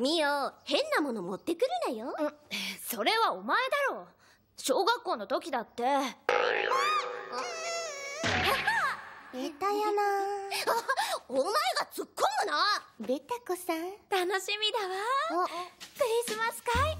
ミオ、変なもの持ってくるなよ。それはお前だろ。小学校の時だって。ベタやな お前が突っ込むなベタ子さん。楽しみだわ。クリスマス会